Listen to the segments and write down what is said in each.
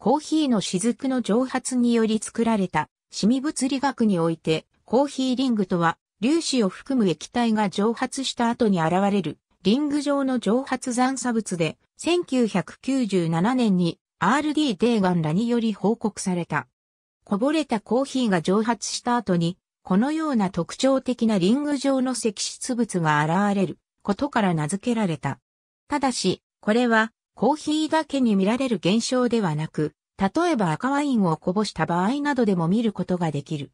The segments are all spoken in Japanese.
コーヒーの雫の蒸発により作られた、シミ物理学において、コーヒーリングとは、粒子を含む液体が蒸発した後に現れる、リング状の蒸発残差物で、1997年に RD デーガンらにより報告された。こぼれたコーヒーが蒸発した後に、このような特徴的なリング状の積質物が現れることから名付けられた。ただし、これはコーヒーだけに見られる現象ではなく、例えば赤ワインをこぼした場合などでも見ることができる。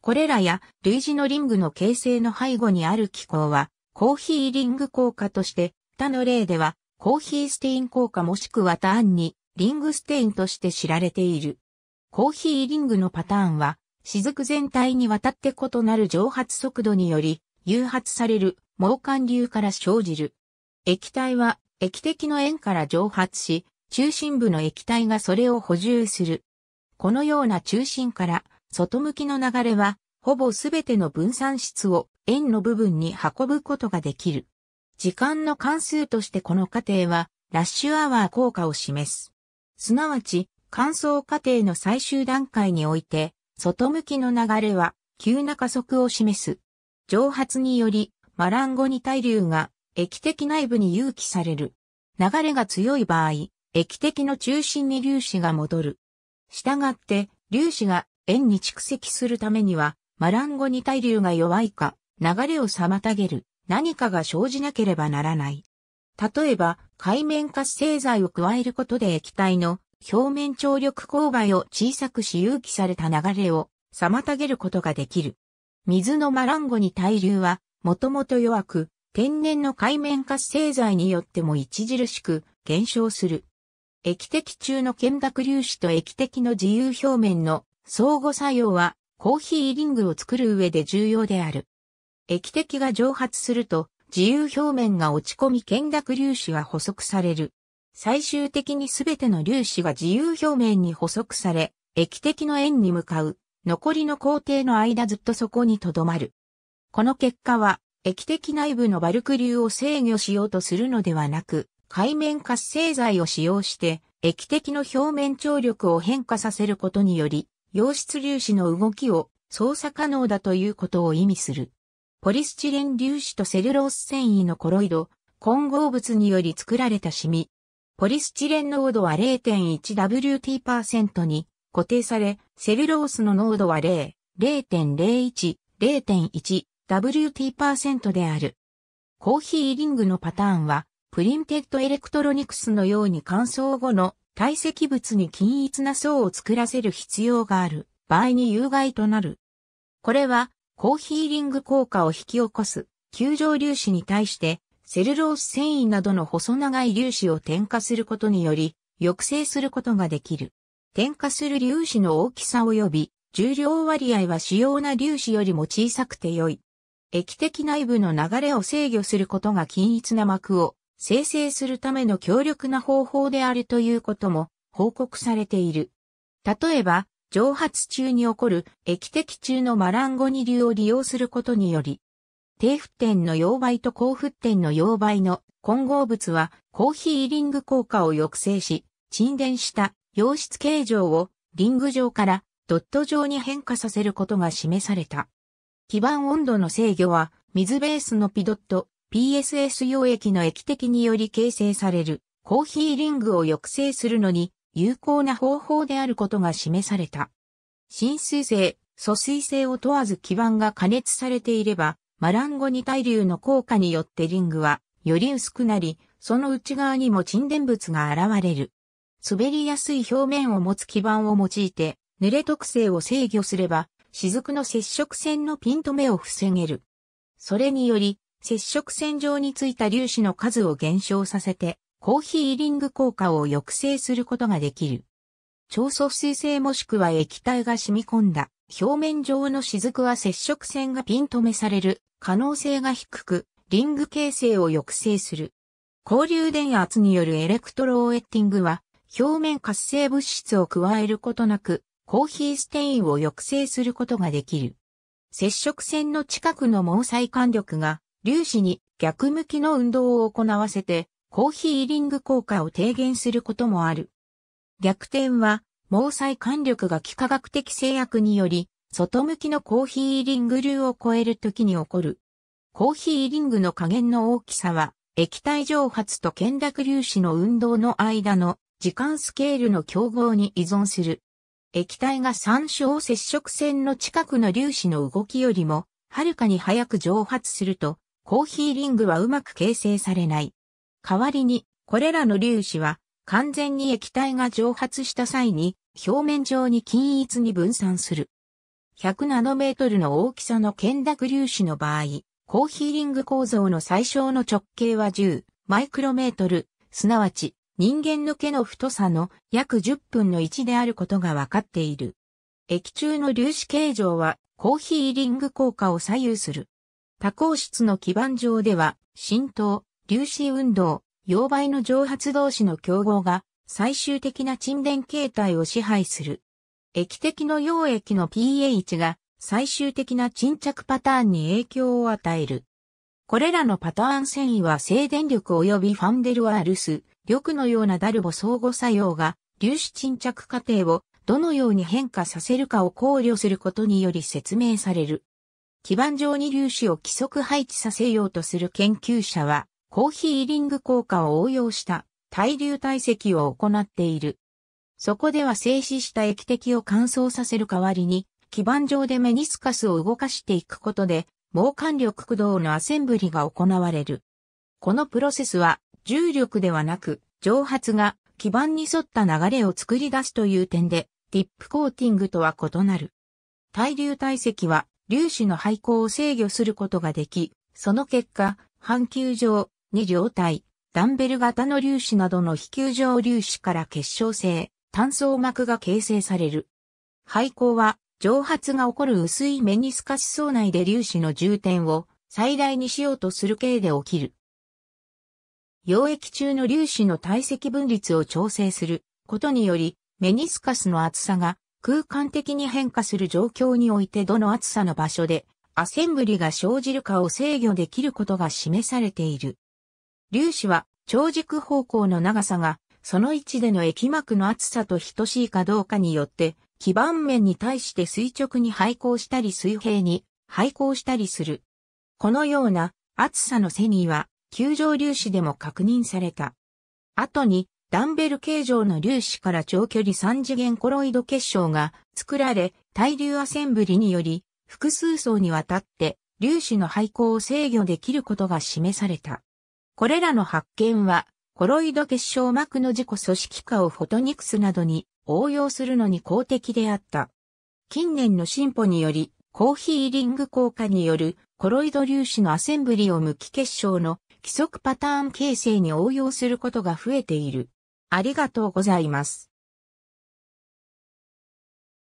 これらや類似のリングの形成の背後にある機構は、コーヒーリング効果として、他の例では、コーヒーステイン効果もしくは単に、リングステインとして知られている。コーヒーリングのパターンは、雫全体にわたって異なる蒸発速度により、誘発される、毛管流から生じる。液体は液滴の円から蒸発し、中心部の液体がそれを補充する。このような中心から外向きの流れは、ほぼすべての分散質を円の部分に運ぶことができる。時間の関数としてこの過程は、ラッシュアワー効果を示す。すなわち、乾燥過程の最終段階において、外向きの流れは、急な加速を示す。蒸発により、マランゴニ対流が液滴内部に誘起される。流れが強い場合、液滴の中心に粒子が戻る。従って、粒子が円に蓄積するためには、マランゴに対流が弱いか、流れを妨げる、何かが生じなければならない。例えば、海面活性剤を加えることで液体の表面張力勾配を小さくし有機された流れを妨げることができる。水のマランゴに対流はもともと弱く、天然の海面活性剤によっても著しく減少する。液滴中の懸濁粒子と液滴の自由表面の相互作用はコーヒーリングを作る上で重要である。液滴が蒸発すると自由表面が落ち込み懸濁粒子が捕捉される。最終的にすべての粒子が自由表面に捕捉され、液滴の円に向かう、残りの工程の間ずっとそこに留まる。この結果は、液滴内部のバルク流を制御しようとするのではなく、海面活性剤を使用して、液滴の表面張力を変化させることにより、溶質粒子の動きを操作可能だということを意味する。ポリスチレン粒子とセルロース繊維のコロイド、混合物により作られたシミ。ポリスチレン濃度は 0.1WT% に固定され、セルロースの濃度は0、0.01、0.1 WT% である。コーヒーリングのパターンは、プリンテッドエレクトロニクスのように乾燥後の堆積物に均一な層を作らせる必要がある場合に有害となる。これはコーヒーリング効果を引き起こす球状粒子に対してセルロース繊維などの細長い粒子を添加することにより抑制することができる。添加する粒子の大きさ及び重量割合は主要な粒子よりも小さくて良い。液的内部の流れを制御することが均一な膜を生成するための強力な方法であるということも報告されている。例えば、蒸発中に起こる液滴中のマランゴニ流を利用することにより、低沸点の溶媒と高沸点の溶媒の混合物はコーヒーリング効果を抑制し、沈殿した溶質形状をリング状からドット状に変化させることが示された。基板温度の制御は、水ベースのピドット、PSS 溶液の液滴により形成される、コーヒーリングを抑制するのに、有効な方法であることが示された。浸水性、疎水性を問わず基板が加熱されていれば、マランゴニ対流の効果によってリングは、より薄くなり、その内側にも沈殿物が現れる。滑りやすい表面を持つ基板を用いて、濡れ特性を制御すれば、雫の接触線のピント目を防げる。それにより、接触線上についた粒子の数を減少させて、コーヒーリング効果を抑制することができる。超疎水性もしくは液体が染み込んだ表面上の雫は接触線がピン止めされる可能性が低く、リング形成を抑制する。交流電圧によるエレクトローエッティングは、表面活性物質を加えることなく、コーヒーステインを抑制することができる。接触線の近くの毛細管力が粒子に逆向きの運動を行わせてコーヒーリング効果を低減することもある。逆転は毛細管力が幾何学的制約により外向きのコーヒーリング流を超えるときに起こる。コーヒーリングの加減の大きさは液体蒸発と剣濁粒子の運動の間の時間スケールの競合に依存する。液体が三小接触線の近くの粒子の動きよりも、はるかに早く蒸発すると、コーヒーリングはうまく形成されない。代わりに、これらの粒子は、完全に液体が蒸発した際に、表面上に均一に分散する。100ナノメートルの大きさの剣濁粒子の場合、コーヒーリング構造の最小の直径は10マイクロメートル、すなわち人間の毛の太さの約10分の1であることが分かっている。液中の粒子形状はコーヒーリング効果を左右する。多孔質の基板上では浸透、粒子運動、溶媒の蒸発同士の競合が最終的な沈殿形態を支配する。液滴の溶液の pH が最終的な沈着パターンに影響を与える。これらのパターン繊維は静電力及びファンデルワールス、緑のようなダルボ相互作用が粒子沈着過程をどのように変化させるかを考慮することにより説明される。基板上に粒子を規則配置させようとする研究者は、コーヒーリング効果を応用した対流体積を行っている。そこでは静止した液滴を乾燥させる代わりに、基板上でメニスカスを動かしていくことで、毛管力駆動のアセンブリが行われる。このプロセスは重力ではなく、蒸発が基板に沿った流れを作り出すという点で、ディップコーティングとは異なる。対流体積は粒子の排光を制御することができ、その結果、半球状、二状態、ダンベル型の粒子などの非球状粒子から結晶性、単層膜が形成される。排光は蒸発が起こる薄いメニスカス層内で粒子の充填を最大にしようとする系で起きる。溶液中の粒子の体積分率を調整することにより、メニスカスの厚さが空間的に変化する状況においてどの厚さの場所でアセンブリが生じるかを制御できることが示されている。粒子は長軸方向の長さがその位置での液膜の厚さと等しいかどうかによって基盤面に対して垂直に配光したり水平に配光したりする。このような厚さのセニーは球状粒子でも確認された。後に、ダンベル形状の粒子から長距離3次元コロイド結晶が作られ、対流アセンブリにより、複数層にわたって粒子の配光を制御できることが示された。これらの発見は、コロイド結晶膜の自己組織化をフォトニクスなどに応用するのに公的であった。近年の進歩により、コーヒーリング効果によるコロイド粒子のアセンブリを無機結晶の規則パターン形成に応用することが増えている。ありがとうございます。